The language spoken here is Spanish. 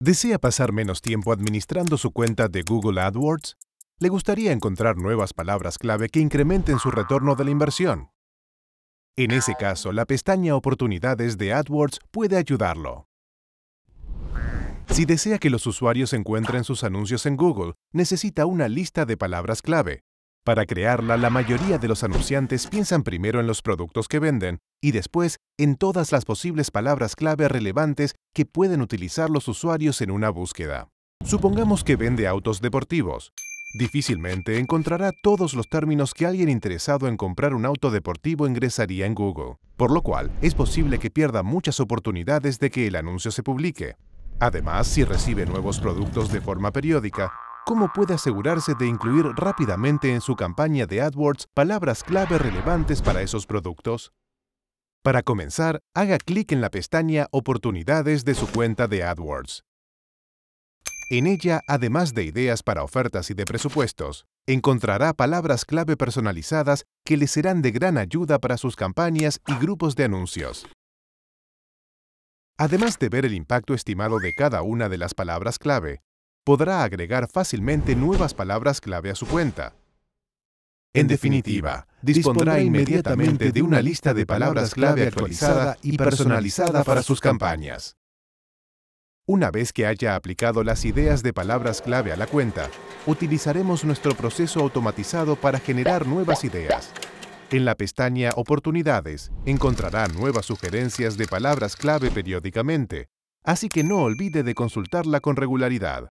¿Desea pasar menos tiempo administrando su cuenta de Google AdWords? ¿Le gustaría encontrar nuevas palabras clave que incrementen su retorno de la inversión? En ese caso, la pestaña Oportunidades de AdWords puede ayudarlo. Si desea que los usuarios encuentren sus anuncios en Google, necesita una lista de palabras clave, para crearla, la mayoría de los anunciantes piensan primero en los productos que venden y después en todas las posibles palabras clave relevantes que pueden utilizar los usuarios en una búsqueda. Supongamos que vende autos deportivos. Difícilmente encontrará todos los términos que alguien interesado en comprar un auto deportivo ingresaría en Google, por lo cual es posible que pierda muchas oportunidades de que el anuncio se publique. Además, si recibe nuevos productos de forma periódica, cómo puede asegurarse de incluir rápidamente en su campaña de AdWords palabras clave relevantes para esos productos. Para comenzar, haga clic en la pestaña Oportunidades de su cuenta de AdWords. En ella, además de ideas para ofertas y de presupuestos, encontrará palabras clave personalizadas que le serán de gran ayuda para sus campañas y grupos de anuncios. Además de ver el impacto estimado de cada una de las palabras clave, podrá agregar fácilmente nuevas palabras clave a su cuenta. En definitiva, dispondrá inmediatamente de una lista de palabras clave actualizada y personalizada para sus campañas. Una vez que haya aplicado las ideas de palabras clave a la cuenta, utilizaremos nuestro proceso automatizado para generar nuevas ideas. En la pestaña Oportunidades encontrará nuevas sugerencias de palabras clave periódicamente, así que no olvide de consultarla con regularidad.